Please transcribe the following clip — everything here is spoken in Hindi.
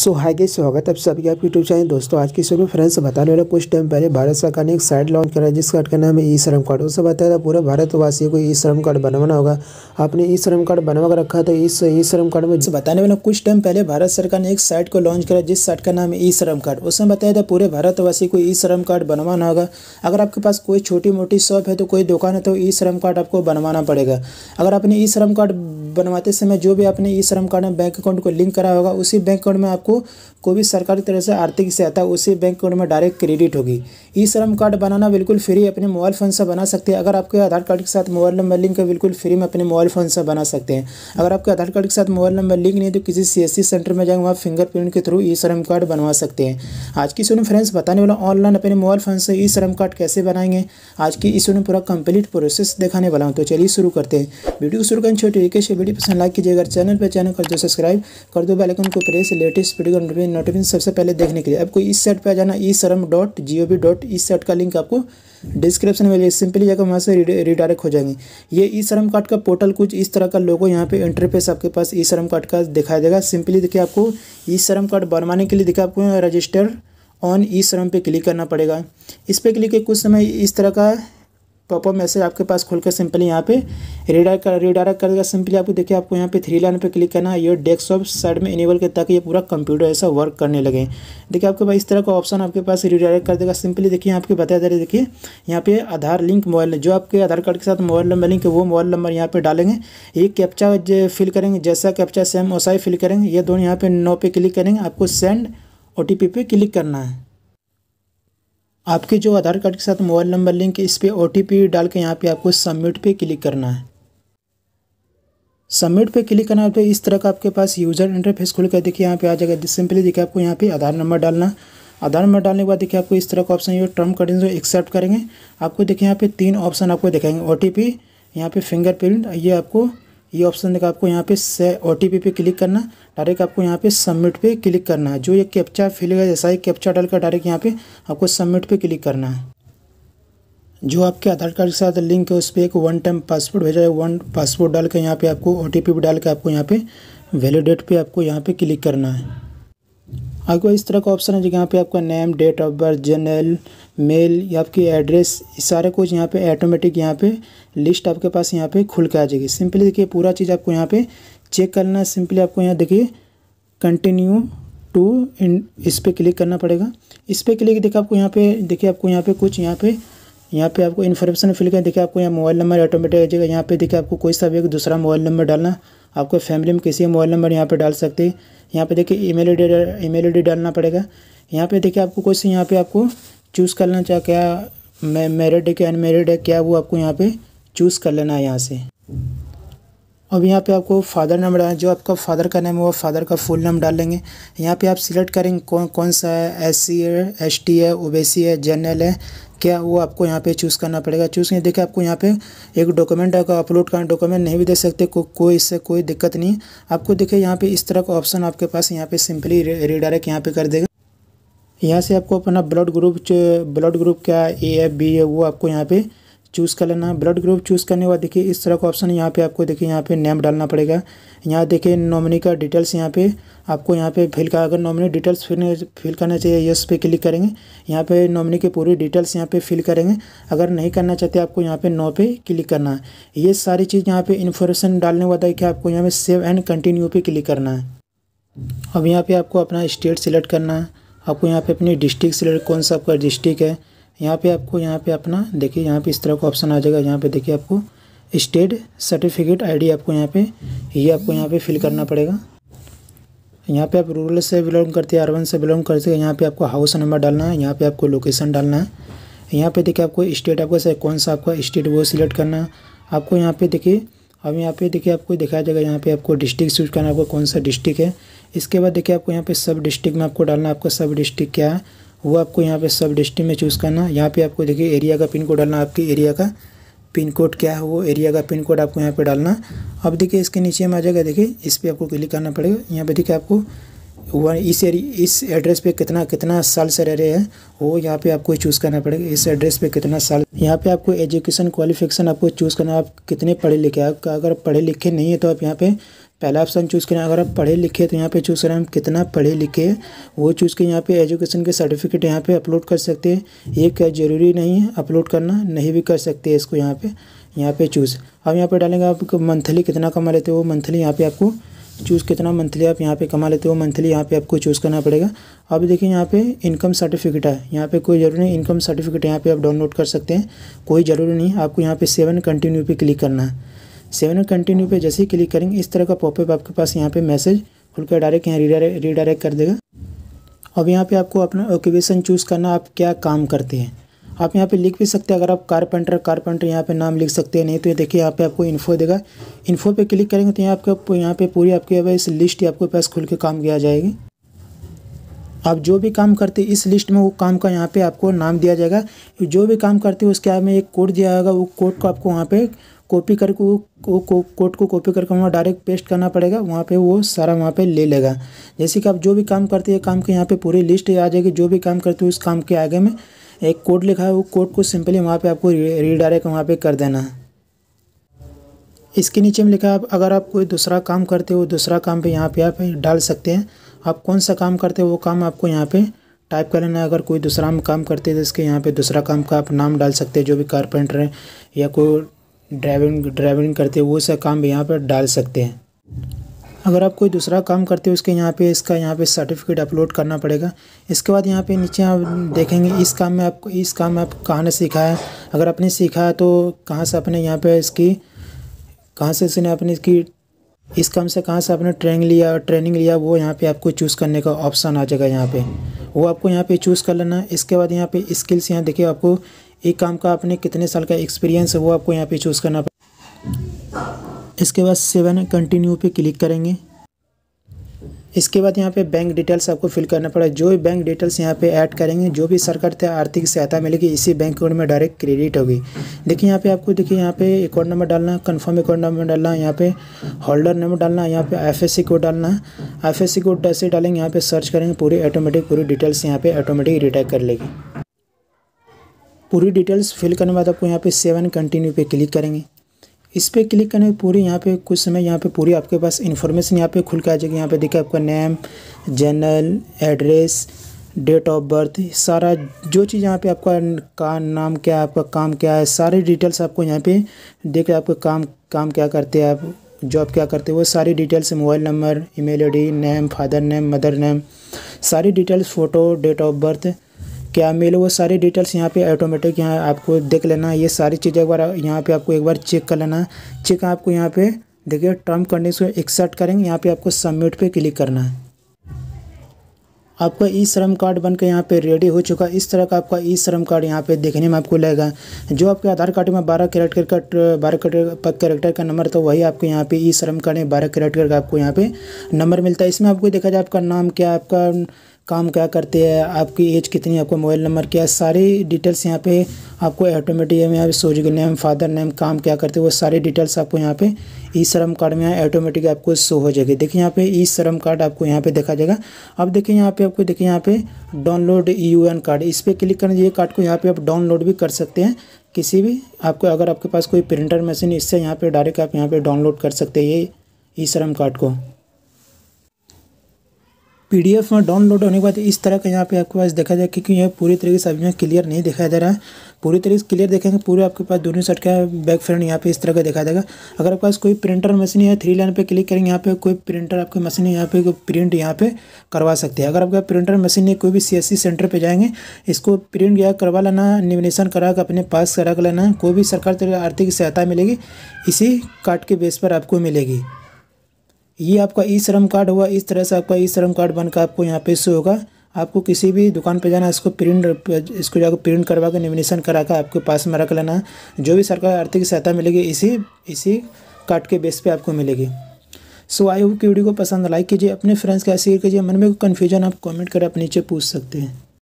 सो हाई के स्वागत है आप सभी आपके यूट्यूब चैनल दोस्तों आज की शो में फ्रेंड्स बताने वाला कुछ टाइम पहले भारत सरकार ने एक साइट लॉन्च करा है जिस कार्ड का नाम है ई श्रम कार्ड उससे बताया था पूरे भारतवासियों को ई श्रम कार्ड बनवाना होगा आपने ई श्रम कार्ड बनवा कर रखा तो इस ई श्रम कार्ड में बताने वाला कुछ टाइम पहले भारत सरकार ने एक साइट को लॉन्च करा जिस साइट का नाम है ई श्रम कार्ड उसमें बताया था पूरे भारतवासी को ई श्रम कार्ड बनवाना होगा अगर आपके पास कोई छोटी मोटी शॉप है तो कोई दुकान है तो ई श्रम कार्ड आपको बनवाना पड़ेगा अगर आपने ई श्रम कार्ड बनवाते समय जो भी आपने ई श्रम कार्ड में बैंक अकाउंट को लिंक करा होगा उसी बैंक अकाउंट में आपको आपको कोई भी सरकारी तरह से आर्थिक सहायता उसी बैंक अकाउंट में डायरेक्ट क्रेडिट होगी ई श्रम कार्ड बनाना बिल्कुल फ्री अपने मोबाइल फ़ोन से बना सकते हैं अगर आपके आधार कार्ड के साथ मोबाइल नंबर लिंक है बिल्कुल फ्री में अपने मोबाइल फ़ोन से बना सकते हैं अगर आपके आधार कार्ड के साथ मोबाइल नंबर लिंक नहीं तो किसी सी सेंटर में जाएंगे वहाँ फिंगरप्रिंट के थ्रू ई श्रम कार्ड बनवा सकते हैं आज की सुनो फ्रेंड्स बताने वाला ऑनलाइन अपने मोबाइल फ़ोन से ई श्रम कार्ड कैसे बनाएंगे आज की इस सुनो पूरा कंप्लीट प्रोसेस दिखाने वाला हूँ तो चलिए शुरू करते हैं वीडियो को शुरू करने छोटे तरीके से वीडियो पसंद लाइक कीजिएगा चैनल पर चैनल कर दो सब्सक्राइब कर दो बेलाइकन को प्रेस लेटेस्ट वीडियो का नोटिफिकेशन सबसे पहले देखने के लिए आपको इस साइट पर आ जाना e Shram dot G O V dot इस साइट का लिंक आपको डिस्क्रिप्शन में मिलेगा सिंपली जाकर वहाँ से रिडायरेक्ट हो जाएंगे ये ई शर्म कार्ड का पोर्टल कुछ इस तरह का लोगो यहाँ पे इंटरफेस आपके पास ई शर्म कार्ड का दिखाई देगा सिंपली देखिए आपको ई श्रम कार्ड बनवाने के लिए देखिए आपको रजिस्टर ऑन ई श्रम पर क्लिक करना पड़ेगा इस पर क्लिक कुछ समय इस तरह का पॉपअप मैसेज आपके पास खुलकर सिंपली यहाँ पे रीडार कर रिडायरेक्ट करेगा सिंपली आपको देखिए आपको यहाँ पे थ्री लाइन पे क्लिक करना है ये डेस्कटॉप साइड में इनेबल कर ताकि ये पूरा कंप्यूटर ऐसा वर्क करने लगे देखिए आपके पास इस तरह का ऑप्शन आपके पास रिडायरेक्ट कर देगा सिंपली देखिए यहाँ पे बताया जा रहा है देखिए यहाँ पे आधार लिंक मोबाइल जो आपके आधार कार्ड के साथ मोबाइल नंबर लिंक है वो मोबाइल नंबर यहाँ पर डालेंगे ये कैप्चा फिल करेंगे जैसा कैप्चा सेम ओसाई फिल करेंगे ये दोनों यहाँ पे नो पे क्लिक करेंगे आपको सेंड ओ पे क्लिक करना है आपके जो आधार कार्ड के साथ मोबाइल नंबर लिंक है इस पर ओ डाल के यहाँ पे आपको सबमिट पे क्लिक करना है सबमिट पे क्लिक करना है तो इस तरह का आपके पास यूज़र इंटरफेस खुल कर देखिए यहाँ पे आ जाएगा सिंपली देखिए आपको यहाँ पे आधार नंबर डालना आधार नंबर डालने के बाद देखिए आपको इस तरह का ऑप्शन ये टर्म कंडीशन एक्सेप्ट करेंगे आपको देखिए यहाँ पे तीन ऑप्शन आपको दिखाएंगे ओ टी पी यहाँ पे फिंगरप्रिंट ये आपको ये ऑप्शन देखा आपको यहाँ पे से ओ टी पे क्लिक करना डायरेक्ट आपको यहाँ पे सबमिट पे क्लिक करना है जो ये कैप्चा फिल है जैसा ही कैप्चा डालकर डायरेक्ट यहाँ पे आपको सबमिट पे क्लिक करना है जो आपके आधार कार्ड के साथ लिंक है उस पर एक वन टाइम पासवर्ड भेजा है वन पासवर्ड डाल के यहाँ पे आपको ओ टी भी डाल के आपको यहाँ पे वैलिडेट पे आपको यहाँ पे क्लिक करना है आपको इस तरह का ऑप्शन है जो यहाँ पे आपका name date of birth general male या आपकी एड्रेस सारा कुछ यहाँ पे ऑटोमेटिक यहाँ पे लिस्ट आपके पास यहाँ पे खुल के आ जाएगी सिंपली देखिए पूरा चीज़ आपको यहाँ पे चेक करना है सिंपली आपको यहाँ देखिए कंटिन्यू टू इन इस पर क्लिक करना पड़ेगा इस पर क्लिक देखिए आपको यहाँ पे देखिए आपको यहाँ पे कुछ यहाँ पे यहाँ पे आपको इन्फॉर्मेशन फिल कर देखिए आपको यहाँ मोबाइल नंबर ऑटोमेटिक आ जाएगा यहाँ पे देखिए आपको कोई सा भी एक दूसरा मोबाइल नंबर डालना आपको फैमिली में किसी मोबाइल नंबर यहाँ पे डाल सकते हैं यहाँ पे देखिए ईमेल आईडी ईमेल आईडी डालना पड़ेगा यहाँ पे देखिए आपको कोई सी यहाँ पे आपको चूज़ कर लेना चाहे क्या मैं मेरिड है क्या अनमेरिड है क्या वो आपको यहाँ पे चूज़ कर लेना है यहाँ से अब यहाँ पे आपको फादर नाम डालना जो आपका फादर का नाम है वो फादर का फुल नाम डाल लेंगे यहाँ पे आप सिलेक्ट करेंगे कौन कौन सा है एस सी है एस टी है ओ बी सी है जनरल है क्या वो आपको यहाँ पे चूज़ करना पड़ेगा चूज़ नहीं देखिए आपको यहाँ पे एक डॉक्यूमेंट आपका अपलोड करना डॉक्यूमेंट नहीं भी दे सकते को, कोई इससे कोई दिक्कत नहीं आपको देखिए यहाँ पे इस तरह का ऑप्शन आपके पास यहाँ पे सिंपली रीडायरेक्ट यहाँ पे कर देगा यहाँ से आपको अपना ब्लड ग्रुप ब्लड ग्रुप क्या ए एफ बी है वो आपको यहाँ पे चूज़ कर लेना ब्लड ग्रुप चूज़ करने के बाद देखिए इस तरह का ऑप्शन यहाँ पे आपको देखिए यहाँ पे नेम डालना पड़ेगा यहाँ देखिए नॉमिनी का डिटेल्स यहाँ पे आपको यहाँ पे फिल का अगर नॉमिनी डिटेल्स फिल फिल करना चाहिए यस पे क्लिक करेंगे यहाँ पे नॉमिनी के पूरी डिटेल्स यहाँ पे फिल करेंगे अगर नहीं करना चाहते आपको यहाँ पे नो पे क्लिक करना है ये सारी चीज़ यहाँ पे इन्फॉर्मेशन डालने वाला है कि आपको यहाँ पे सेव एंड कंटिन्यू पे क्लिक करना है अब यहाँ पे आपको अपना स्टेट सिलेक्ट करना है आपको यहाँ पे अपनी डिस्ट्रिक्ट सिलेक्ट कौन सा आपका डिस्ट्रिक्ट है यहाँ पे आपको यहाँ पे अपना देखिए यहाँ पे इस तरह का ऑप्शन आ जाएगा यहाँ पे देखिए आपको स्टेट सर्टिफिकेट आईडी आपको यहाँ पे ये यह आपको यहाँ पे फिल करना पड़ेगा यहाँ पे आप रूरल से बिलोंग करते हैं अर्बन से बिलोंग करते हैं यहाँ पे आपको हाउस नंबर डालना है यहाँ पे आपको लोकेशन डालना है यहाँ पे देखिए आपको स्टेट आपका कौन सा आपका स्टेट वो सिलेक्ट करना है आपको यहाँ पे देखिए अब यहाँ पे देखिए आपको दिखाया जाएगा यहाँ पे आपको डिस्ट्रिक्ट चूज करना आपको कौन सा डिस्ट्रिक्ट है इसके बाद देखिए आपको यहाँ पे सब डिस्ट्रिक्ट में आपको डालना आपका सब डिस्ट्रिक्ट क्या है वो आपको यहाँ पे सब डिस्ट्रिक्ट में चूज़ करना यहाँ पे आपको देखिए एरिया का पिन कोड डालना आपके एरिया का पिन कोड क्या है वो एरिया का पिन कोड आपको यहाँ पर डालना अब देखिए इसके नीचे में आ जाएगा देखिए इस पर आपको क्लिक करना पड़ेगा यहाँ पे देखिए आपको वह इस एरिया इस एड्रेस पे कितना कितना साल से रह रहे हैं वो यहाँ पे आपको चूज़ करना पड़ेगा इस एड्रेस पे कितना साल यहाँ पे आपको एजुकेशन क्वालिफिकेशन आपको चूज़ करना आप कितने पढ़े लिखे आप अगर पढ़े लिखे नहीं है तो आप यहाँ पे पहला ऑप्शन चूज़ करें अगर आप पढ़े लिखे तो यहाँ पे चूज़ करें हम कितना पढ़े लिखे वो चूज़ के यहाँ पे एजुकेशन के सर्टिफिकेट यहाँ पे अपलोड कर सकते हैं ये क्या ज़रूरी नहीं है अपलोड करना नहीं भी कर सकते इसको यहाँ पे यहाँ पे चूज़ अब यहाँ पे डालेंगे आप मंथली कितना कमा लेते हो मंथली यहाँ पे आपको चूज़ कितना मंथली आप यहाँ पे कमा लेते हो मंथली यहाँ पे आपको चूज़ करना पड़ेगा अब देखिए यहाँ पे इनकम सर्टिफिकेट है यहाँ पे कोई ज़रूरी नहीं इनकम सर्टिफिकेट यहाँ पे आप डाउनलोड कर सकते हैं कोई ज़रूरी नहीं आपको यहाँ पे सेवन कंटिन्यू पे क्लिक करना है सेवन कंटिन्यू पे जैसे ही क्लिक करेंगे इस तरह का पॉपअप आपके पास यहाँ पर मैसेज खुलकर डायरेक्ट यहाँ रीडायरेक्ट कर देगा अब यहाँ पर आपको अपना ऑक्यूपेशन चूज़ करना आप क्या काम करते हैं आप यहाँ पे लिख भी सकते हैं अगर आप कारपेंटर कारपेंटर यहाँ पे नाम लिख सकते हैं नहीं तो ये देखिए यहाँ पे आपको इन्फो देगा इन्फो पे क्लिक करेंगे तो यहाँ आपके यहाँ पे पूरी आपकी इस लिस्ट आपके पास खुल के काम किया जाएगी आप जो भी काम करते इस लिस्ट में वो काम का यहाँ पे आपको नाम दिया जाएगा जो भी काम करते हैं उसके में एक कोड दिया जाएगा वो कोड को आपको वहाँ पे कॉपी करके वो कोड को कॉपी करके वहाँ डायरेक्ट पेस्ट करना पड़ेगा वहाँ पे वो सारा वहाँ पे ले लेगा जैसे कि आप जो भी काम करते हैं काम के यहाँ पे पूरी लिस्ट आ जाएगी जो भी काम करते हो उस काम के आगे में एक कोड लिखा है वो कोड को सिंपली वहाँ पे आपको रीडायरेक्ट वहाँ पे कर देना है इसके नीचे में लिखा है आप अगर आप कोई दूसरा काम करते हो दूसरा काम पे यहाँ पे आप डाल सकते हैं आप कौन सा काम करते हो वो काम आपको यहाँ पे टाइप कर लेना है अगर कोई दूसरा काम करते हैं तो इसके यहाँ पे दूसरा काम का आप नाम डाल सकते हैं जो भी कारपेंटर हैं या कोई ड्राइविंग ड्राइविंग करते हैं वो सब काम भी यहाँ पर डाल सकते हैं अगर आप कोई दूसरा काम करते हो उसके यहाँ पे इसका यहाँ पे सर्टिफिकेट अपलोड करना पड़ेगा इसके बाद यहाँ पे नीचे आप देखेंगे इस काम में आपको इस काम में आप कहाँ ने सीखा है अगर आपने सीखा है तो कहाँ से आपने यहाँ पे इसकी कहाँ से इसने आपने इसकी इस काम से कहाँ से आपने ट्रेनिंग लिया ट्रेनिंग लिया वो यहाँ पर आपको चूज़ करने का ऑप्शन आ जाएगा यहाँ पर वो आपको यहाँ पर चूज़ कर लेना इसके बाद यहाँ पे स्किल्स यहाँ देखिए आपको एक काम का आपने कितने साल का एक्सपीरियंस है वो आपको यहाँ पर चूज़ करना इसके बाद सेवन कंटिन्यू पे क्लिक करेंगे इसके बाद यहाँ पे बैंक डिटेल्स आपको फिल करना पड़ेगा जो भी बैंक डिटेल्स यहाँ पे ऐड करेंगे जो भी सरकार से आर्थिक सहायता मिलेगी इसी बैंक अकाउंट में डायरेक्ट क्रेडिट होगी देखिए यहाँ पे आपको देखिए यहाँ पे अकाउंट नंबर डालना कंफर्म अकाउंट नंबर डालना यहाँ पे होल्डर नंबर डालना यहाँ पे एफ कोड डालना आई कोड जैसे डालेंगे यहाँ पे सर्च करेंगे पूरी ऑटोमेटिक पूरी डिटेल्स यहाँ पे ऑटोमेटिक रिटायर कर लेगी पूरी डिटेल्स फिल करने के बाद आपको यहाँ पे सेवन कंटिन्यू पे क्लिक करेंगे इस पर क्लिक करने पूरी यहाँ पे कुछ समय यहाँ पे पूरी आपके पास इन्फॉर्मेशन यहाँ पे खुल के आ जाएगी यहाँ पे देखिए आपका name general address date of birth सारा जो चीज़ यहाँ पे आपका का नाम क्या है आपका काम क्या है सारे डिटेल्स आपको यहाँ पे देख आपका काम काम क्या करते हैं आप जॉब क्या करते हैं वो सारी details mobile number e mail name father name mother name सारी details photo date of birth क्या मेल वो सारे डिटेल्स यहाँ पे ऑटोमेटिक यहाँ आपको देख लेना ये सारी चीज़ें एक बार यहाँ पे आपको एक बार चेक कर लेना चेक आपको यहाँ पे देखिए टर्म कंडीशन एक्सेप्ट करेंगे यहाँ पे आपको सबमिट पे क्लिक करना है आपका ई श्रम कार्ड बनकर यहाँ पे रेडी हो चुका है इस तरह का आपका ई श्रम कार्ड यहाँ पे देखने में आपको लगेगा जो आपके आधार कार्ड में बारह कैरेक्टर का बारह कैरेक्टर का नंबर तो वही आपको यहाँ पे ई श्रम कार्ड में बारह कैरेक्टर का आपको यहाँ पे नंबर मिलता है इसमें आपको देखा जाए आपका नाम क्या आपका काम क्या करते हैं आपकी एज कितनी आपका मोबाइल नंबर क्या है सारी डिटेल्स यहाँ पे आपको ऑटोमेटिक में यहाँ पे नेम फादर नेम काम क्या करते हैं वो सारी डिटेल्स आपको यहाँ पे ई श्रम कार्ड में ऑटोमेटिक आपको शो हो जाएगी देखिए यहाँ पे ई श्रम कार्ड आपको यहाँ पे देखा जाएगा अब देखिए यहाँ पे आपको देखिए यहाँ पे डाउनलोड यू एन कार्ड इस पर क्लिक करना ये कार्ड को यहाँ पे आप डाउनलोड भी कर सकते हैं किसी भी आपको अगर आपके पास कोई प्रिंटर मशीन इससे यहाँ पे डायरेक्ट आप यहाँ पे डाउनलोड कर सकते हैं ये ई श्रम कार्ड को पीडीएफ में डाउनलोड होने के बाद इस तरह का यहाँ पे आपके पास देखा जाए क्योंकि ये पूरी तरीके से अभी क्लियर नहीं दिखाई दे रहा है पूरी तरीके से क्लियर देखेंगे पूरे आपके पास दोनों साइड का बैक फ्रंट यहाँ पे इस तरह का दिखा देगा अगर आपके पास कोई प्रिंटर मशीन है थ्री लाइन पे क्लिक करेंगे यहाँ पे कोई प्रिंटर आपके मशीन यहाँ पे प्रिंट यहाँ पे करवा सकते हैं अगर आपका प्रिंटर मशीन है कोई भी सी सेंटर पर जाएंगे इसको प्रिंट या करवा लेना निमिनेशन करा कर अपने पास करा कर लेना कोई भी सरकार आर्थिक सहायता मिलेगी इसी कार्ड के बेस पर आपको मिलेगी ये आपका ई श्रम कार्ड हुआ इस तरह से आपका ई श्रम कार्ड बनकर आपको यहाँ पे शो होगा आपको किसी भी दुकान पे जाना इसको प्रिंट इसको जाकर प्रिंट करवा के लेमिनेशन करा कर आपके पास में रख लेना जो भी सरकार आर्थिक सहायता मिलेगी इसी इसी कार्ड के बेस पे आपको मिलेगी सो आई होप की वीडियो को पसंद लाइक कीजिए अपने फ्रेंड्स के शेयर कीजिए मन में कोई कन्फ्यूजन आप कमेंट कर आप नीचे पूछ सकते हैं